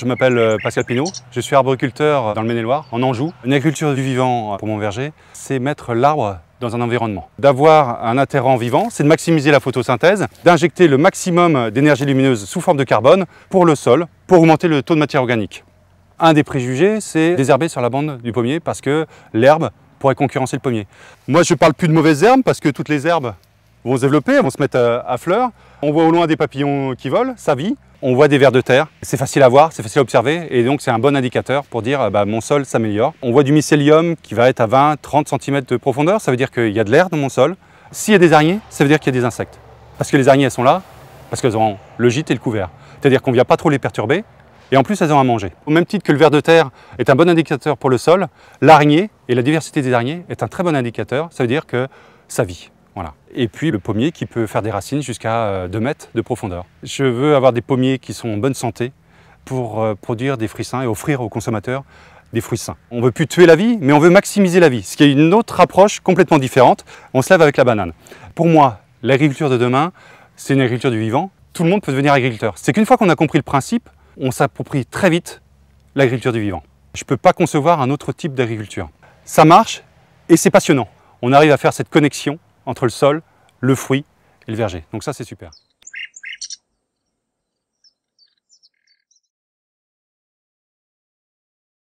Je m'appelle euh, Pascal Pinault, je suis arboriculteur dans le Maine-et-Loire, en Anjou. Une agriculture du vivant euh, pour mon verger, c'est mettre l'arbre dans un environnement. D'avoir un atterrant vivant, c'est de maximiser la photosynthèse, d'injecter le maximum d'énergie lumineuse sous forme de carbone pour le sol, pour augmenter le taux de matière organique. Un des préjugés, c'est désherber sur la bande du pommier parce que l'herbe pourrait concurrencer le pommier. Moi, je parle plus de mauvaises herbes parce que toutes les herbes vont se développer, vont se mettre euh, à, fleur. On voit au loin des papillons qui volent, ça vit on voit des vers de terre. C'est facile à voir, c'est facile à observer et donc c'est un bon indicateur pour dire bah, mon sol s'améliore. On voit du mycélium qui va être à 20-30 cm de profondeur, ça veut dire qu'il y a de l'air dans mon sol. S'il y a des araignées, ça veut dire qu'il y a des insectes. Parce que les araignées, elles sont là, parce qu'elles ont le gîte et le couvert. C'est-à-dire qu'on ne vient pas trop les perturber et en plus elles ont à manger. Au même titre que le ver de terre est un bon indicateur pour le sol, l'araignée et la diversité des araignées est un très bon indicateur, ça veut dire que ça vit. Et puis le pommier qui peut faire des racines jusqu'à 2 euh, mètres de profondeur. Je veux avoir des pommiers qui sont en bonne santé pour euh, produire des fruits sains et offrir aux consommateurs des fruits sains. On ne veut plus tuer la vie, mais on veut maximiser la vie, ce qui est une autre approche complètement différente. On se lève avec la banane. Pour moi, l'agriculture de demain, c'est une agriculture du vivant. Tout le monde peut devenir agriculteur. C'est qu'une fois qu'on a compris le principe, on s'approprie très vite l'agriculture du vivant. Je ne peux pas concevoir un autre type d'agriculture. Ça marche et c'est passionnant. On arrive à faire cette connexion entre le sol, le fruit et le verger. Donc ça, c'est super.